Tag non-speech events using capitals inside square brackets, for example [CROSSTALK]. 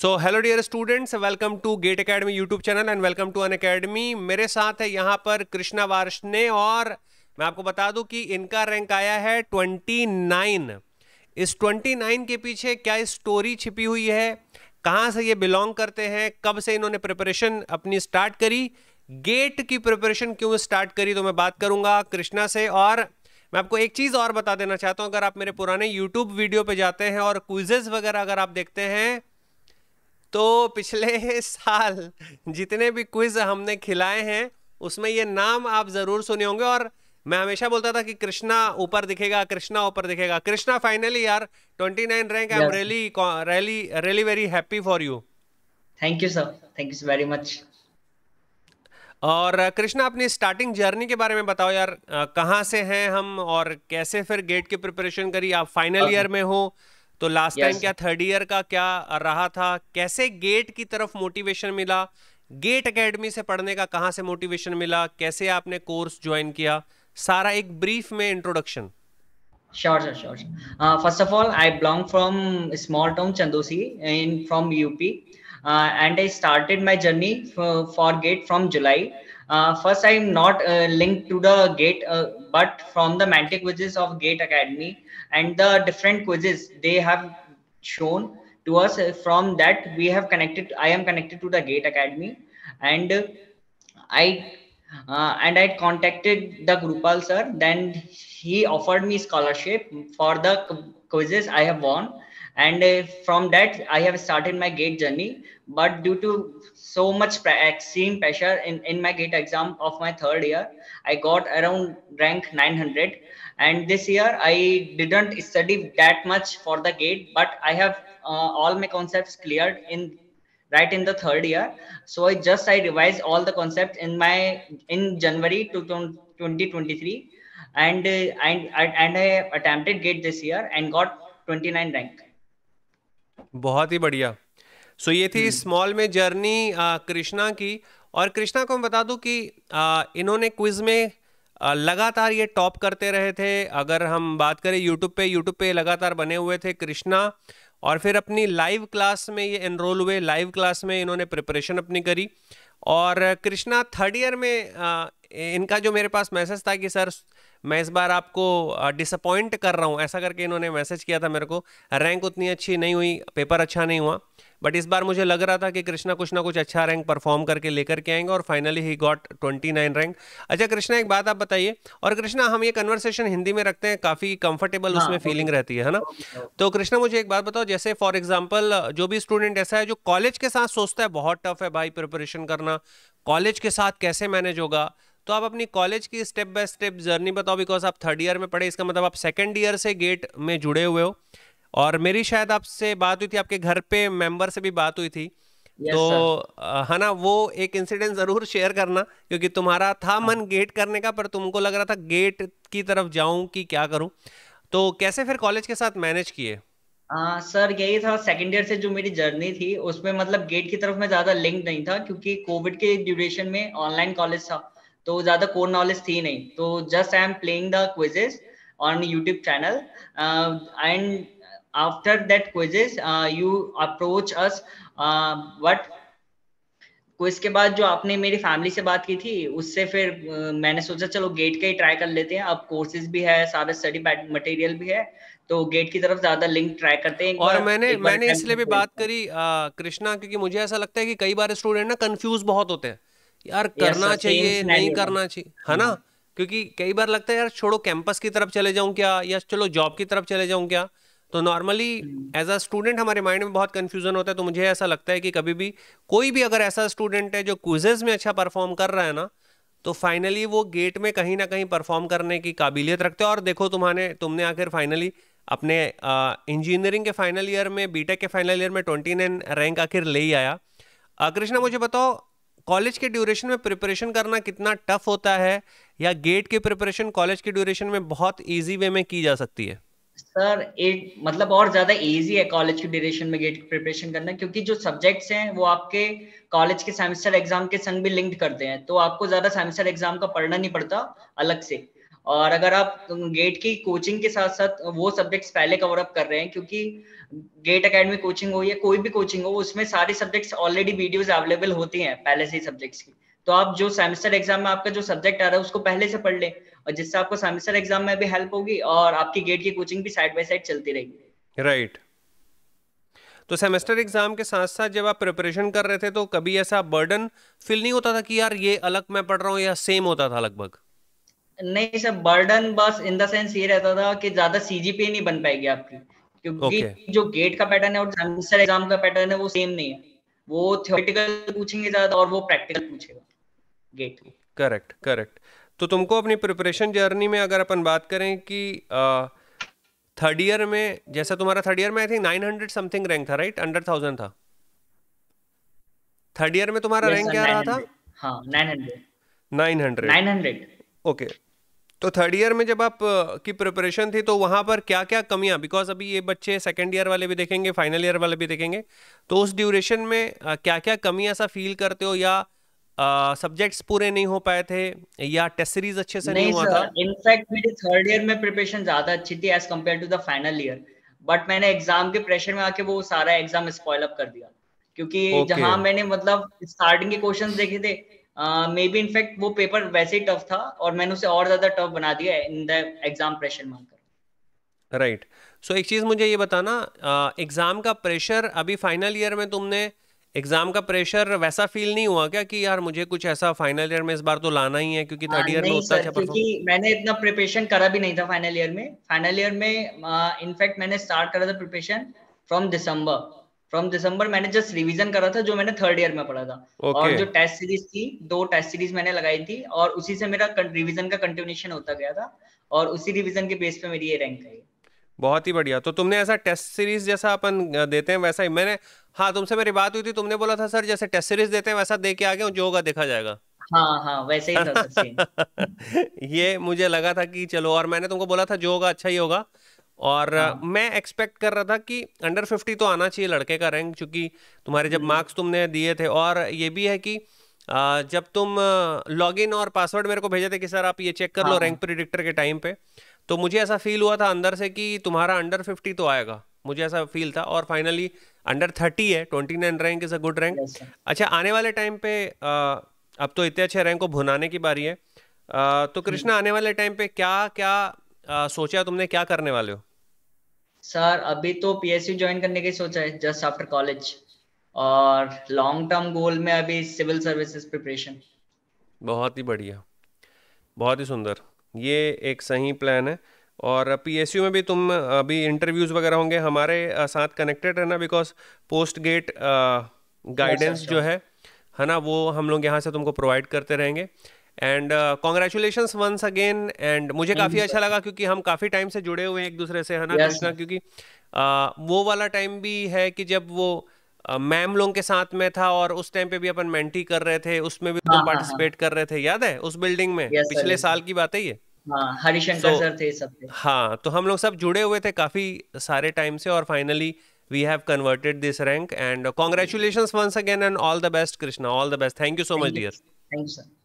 So hello dear students welcome to GATE academy YouTube channel and welcome to Unacademy मेरे साथ है यहाँ पर कृष्णा ने और मैं आपको बता दूं कि इनका रैंक आया है 29 इस 29 के पीछे क्या स्टोरी छिपी हुई है कहाँ से ये बिलोंग करते हैं कब से इन्होंने प्रिपरेशन अपनी स्टार्ट करी गेट की प्रिपरेशन क्यों स्टार्ट करी तो मैं बात करूंगा कृष्णा से और मैं आपको एक चीज़ और बता देना चाहता हूं अगर आप मेरे पुराने यूट्यूब वीडियो पे जाते हैं और क्विजेज वगैरह अगर आप देखते हैं तो पिछले साल जितने भी क्विज हमने खिलाए हैं उसमें ये नाम आप जरूर सुने होंगे और मैं हमेशा बोलता था कि कृष्णा ऊपर दिखेगा कृष्णा ऊपर दिखेगा कृष्णा फाइनली यार 29 rank I am really really really very happy for you thank you sir thank you very much और कृष्णा अपनी स्टार्टिंग जर्नी के बारे में बताओ यार कहाँ से हैं हम और कैसे फिर गेट की प्रिपरेशन करी आप फाइनल ईयर में हो तो लास्ट टाइम yes. क्या थर्ड ईयर का क्या रहा था कैसे गेट की तरफ मोटिवेशन मिला गेट अकेडमी से पढ़ने का कहां से मोटिवेशन मिला कैसे आपने कोर्स ज्वाइन किया सारा एक ब्रीफ में introduction sure sure sure first of all I belong from small town Chandausi in from UP and I started my journey for GATE from July uh, first i'm not uh, linked to the gate uh, but from the mantic quizzes of gate academy and the different quizzes they have shown to us uh, from that we have connected i am connected to the gate academy and i uh, and i contacted the grupal sir then he offered me scholarship for the quizzes i have won and uh, from that i have started my gate journey but due to so much extreme pressure in, in my gate exam of my third year i got around rank 900 and this year i didn't study that much for the gate but i have uh, all my concepts cleared in right in the third year so i just i revised all the concepts in my in january 2023 and uh, and and i attempted gate this year and got 29 rank बहुत ही बढ़िया सो so, ये थी small hmm. में journey Krishna की और कृष्णा को मैं बता दूं कि आ, इन्होंने क्विज में लगातार ये टॉप करते रहे थे अगर हम बात करें यूट्यूब पे यूट्यूब पे लगातार बने हुए थे कृष्णा और फिर अपनी लाइव क्लास में ये एनरोल हुए लाइव क्लास में इन्होंने प्रिपरेशन अपनी करी और कृष्णा थर्ड ईयर में आ, इनका जो मेरे पास मैसेज था कि सर मैं इस बार आपको डिसअपॉइंट कर रहा हूँ ऐसा करके इन्होंने मैसेज किया था मेरे को रैंक उतनी अच्छी नहीं हुई पेपर अच्छा नहीं हुआ बट इस बार मुझे लग रहा था कि कृष्णा कुछ ना कुछ अच्छा रैंक परफॉर्म करके लेकर के आएंगे और फाइनली ही गॉट ट्वेंटी नाइन रैंक अच्छा कृष्णा एक बात आप बताइए और कृष्णा हम ये कन्वर्सेशन हिंदी में रखते हैं काफ़ी कंफर्टेबल हाँ, उसमें फीलिंग रहती है है ना तो कृष्णा मुझे एक बात बताओ जैसे फॉर एग्जाम्पल जो भी स्टूडेंट ऐसा है जो कॉलेज के साथ सोचता है बहुत टफ है भाई प्रिपरेशन करना कॉलेज के साथ कैसे मैनेज होगा तो आप अपनी कॉलेज की स्टेप बाय स्टेप जर्नी बताओ बिकॉज आप थर्ड ईयर में पढ़े इसका मतलब आप सेकेंड ईयर से गेट में जुड़े हुए हो और मेरी शायद आपसे बात हुई थी आपके घर पे मेंबर से भी बात हुई थी तो है ना वो एक इंसिडेंट जरूर शेयर करना क्योंकि तुम्हारा था हाँ। मन गेट करने का पर तुमको लग रहा था गेट की तरफ जाऊं कि क्या करूं तो कैसे फिर कॉलेज के साथ मैनेज किए सर यही था सेकेंड ईयर से जो मेरी जर्नी थी उसमें मतलब गेट की तरफ मैं ज्यादा लिंक नहीं था क्योंकि कोविड के ड्यूरेशन में ऑनलाइन कॉलेज था तो ज्यादा कोर नॉलेज थी नहीं तो just I am playing the quizzes on YouTube channel and after that quizzes you approach us us quiz uh, के बाद जो आपने मेरी फैमिली से बात की थी उससे फिर uh, मैंने सोचा चलो गेट का ही ट्राई कर लेते हैं अब कोर्सेज भी है सारा स्टडी मटेरियल भी है तो गेट की तरफ ज्यादा लिंक ट्राई करते हैं और बार, मैंने मैंने इसलिए भी बात करी uh, कृष्णा क्योंकि मुझे ऐसा लगता है कि कई बार स्टूडेंट ना कंफ्यूज बहुत होते हैं यार करना चाहिए नहीं करना चाहिए है ना hmm. क्योंकि कई बार लगता है यार छोड़ो कैंपस की तरफ चले जाऊं क्या या चलो जॉब की तरफ चले जाऊं क्या तो नॉर्मली एज अ स्टूडेंट हमारे माइंड में बहुत कंफ्यूजन होता है तो मुझे ऐसा लगता है कि कभी भी कोई भी अगर ऐसा स्टूडेंट है जो क्विजेज में अच्छा परफॉर्म कर रहा है ना तो फाइनली वो गेट में कहीं ना कहीं परफॉर्म करने की काबिलियत रखते हो और देखो तुम्हारे तुमने आखिर फाइनली अपने इंजीनियरिंग के फाइनल ईयर में बीटेक के फाइनल ईयर में ट्वेंटी नाइन रैंक आखिर ले ही आया कृष्णा मुझे बताओ कॉलेज के ड्यूरेशन में प्रिपरेशन करना कितना टफ होता है या गेट के प्रिपरेशन कॉलेज के ड्यूरेशन में बहुत इजी वे में की जा सकती है सर एक मतलब और ज्यादा इजी है कॉलेज के ड्यूरेशन में गेट प्रिपरेशन करना क्योंकि जो सब्जेक्ट्स हैं वो आपके कॉलेज के सेमेस्टर एग्जाम के संग भी लिंक्ड करते हैं तो आपको ज्यादा सेमेस्टर एग्जाम का पढ़ना नहीं पड़ता अलग से और अगर आप गेट की कोचिंग के साथ साथ वो सब्जेक्ट्स पहले कवर अप कर रहे हैं क्योंकि गेट अकेडमी कोचिंग हो या कोई भी कोचिंग हो उसमें सारे सब्जेक्ट्स ऑलरेडी वीडियोज अवेलेबल होती हैं पहले से ही सब्जेक्ट्स की तो आप जो सेमेस्टर एग्जाम में आपका जो सब्जेक्ट आ रहा है उसको पहले से पढ़ लें और जिससे आपको सेमेस्टर एग्जाम में भी हेल्प होगी और आपकी गेट की कोचिंग भी साइड बाय साइड चलती रहेगी राइट right. तो सेमेस्टर एग्जाम के साथ साथ जब आप प्रिपरेशन कर रहे थे तो कभी ऐसा बर्डन फील नहीं होता था कि यार ये अलग मैं पढ़ रहा हूँ या सेम होता था लगभग नहीं सर बर्डन बस इन द सेंस ये रहता था कि ज्यादा सीजीपी नहीं बन पाएगी आपकी क्योंकि okay. जो गेट का पैटर्न है और आंसर एग्जाम का पैटर्न है वो सेम नहीं है वो थ्योरेटिकल पूछेंगे ज्यादा और वो प्रैक्टिकल पूछेगा गेट करेक्ट करेक्ट तो तुमको अपनी प्रिपरेशन जर्नी में अगर अपन बात करें कि थर्ड ईयर में जैसा तुम्हारा थर्ड ईयर में आई थिंक 900 समथिंग रैंक था राइट अंडर थाउजेंड था थर्ड ईयर में तुम्हारा रैंक क्या रहा था हाँ 900 900 900 ओके तो थर्ड ईयर में जब आप की प्रिपरेशन थी तो वहां पर क्या क्या कमियाँ बिकॉज अभी ये बच्चे सेकेंड ईयर वाले भी देखेंगे फाइनल ईयर वाले भी देखेंगे तो उस ड्यूरेशन में क्या क्या कमी सा फील करते हो या सब्जेक्ट्स पूरे नहीं हो पाए थे या टेस्ट सीरीज अच्छे से नहीं, नहीं हुआ था इनफैक्ट मेरी थर्ड ईयर में प्रिपरेशन ज़्यादा अच्छी थी as compared to the final year but मैंने एग्जाम के प्रेशर में आके वो सारा एग्जाम स्पॉइल अप कर दिया क्योंकि okay. जहाँ मैंने मतलब स्टार्टिंग के क्वेश्चन देखे थे मे बी इनफैक्ट वो पेपर वैसे ही टफ था और मैंने उसे और ज्यादा टफ बना दिया इन द एग्जाम प्रेशर मानकर राइट सो एक चीज मुझे ये बताना एग्जाम uh, का प्रेशर अभी फाइनल ईयर में तुमने एग्जाम का प्रेशर वैसा फील नहीं हुआ क्या कि यार मुझे कुछ ऐसा फाइनल ईयर में इस बार तो लाना ही है क्योंकि थर्ड ईयर uh, में उतना अच्छा क्योंकि मैंने इतना प्रिपरेशन करा भी नहीं था फाइनल ईयर में फाइनल ईयर में इनफैक्ट uh, मैंने स्टार्ट करा था preparation from December from December मैंने जस्ट रिवीजन करा था जो मैंने थर्ड ईयर में पढ़ा था okay. और जो टेस्ट सीरीज थी दो टेस्ट सीरीज मैंने लगाई थी और उसी से मेरा रिविजन का कंटिन्यूशन होता गया था और उसी रिविजन के बेस पे मेरी ये रैंक आई बहुत ही बढ़िया तो तुमने ऐसा टेस्ट सीरीज जैसा अपन देते हैं वैसा ही मैंने हाँ तुमसे मेरी बात हुई थी तुमने बोला था सर जैसे टेस्ट सीरीज देते हैं वैसा दे के आगे जो होगा देखा जाएगा हाँ हाँ वैसे ही था [LAUGHS] ये मुझे लगा था कि चलो और मैंने तुमको बोला था जो होगा अच्छा ही होगा और हाँ। मैं एक्सपेक्ट कर रहा था कि अंडर फिफ्टी तो आना चाहिए लड़के का रैंक चूंकि तुम्हारे जब मार्क्स हम्म। तुमने दिए थे और ये भी है कि जब तुम लॉगिन और पासवर्ड मेरे को भेजे थे कि सर आप ये चेक कर लो रैंक हाँ। प्रिडिक्टर के टाइम पे तो मुझे ऐसा फील हुआ था अंदर से कि तुम्हारा अंडर फिफ्टी तो आएगा मुझे ऐसा फील था और फाइनली अंडर थर्टी है twenty nine rank is a good rank अच्छा आने वाले टाइम पे अब तो इतने अच्छे रैंक को भुनाने की बारी है तो हम्म। कृष्णा आने वाले टाइम पे क्या क्या सोचा तुमने क्या करने वाले हो सर अभी तो पीएसयू ज्वाइन करने की सोचा है जस्ट आफ्टर कॉलेज और लॉन्ग टर्म गोल में अभी सिविल सर्विसेज प्रिपरेशन बहुत ही बढ़िया बहुत ही सुंदर ये एक सही प्लान है और पीएसयू में भी तुम अभी इंटरव्यूज़ वगैरह होंगे हमारे साथ कनेक्टेड रहना बिकॉज पोस्ट गेट गाइडेंस जो है है ना वो हम लोग यहाँ से तुमको प्रोवाइड करते रहेंगे and congratulation once again and मुझे काफ़ी अच्छा लगा क्योंकि हम काफ़ी टाइम से जुड़े हुए हैं एक दूसरे से है ना कृष्णा yes. क्योंकि uh, वो वाला टाइम भी है कि जब वो uh, मैम लोगों के साथ में था और उस टाइम पे भी अपन मेंटी कर रहे थे उसमें भी हाँ, पार्टिसिपेट हाँ, हाँ, कर रहे थे याद है उस बिल्डिंग में yes, पिछले साल की बात है ये हाँ, हरिशंकर so, सर थे सब थे. हाँ तो हम लोग सब जुड़े हुए थे काफ़ी सारे टाइम से और finally we have converted this rank and congratulation once again and all the best Krishna all the best thank you so much dear thank you sir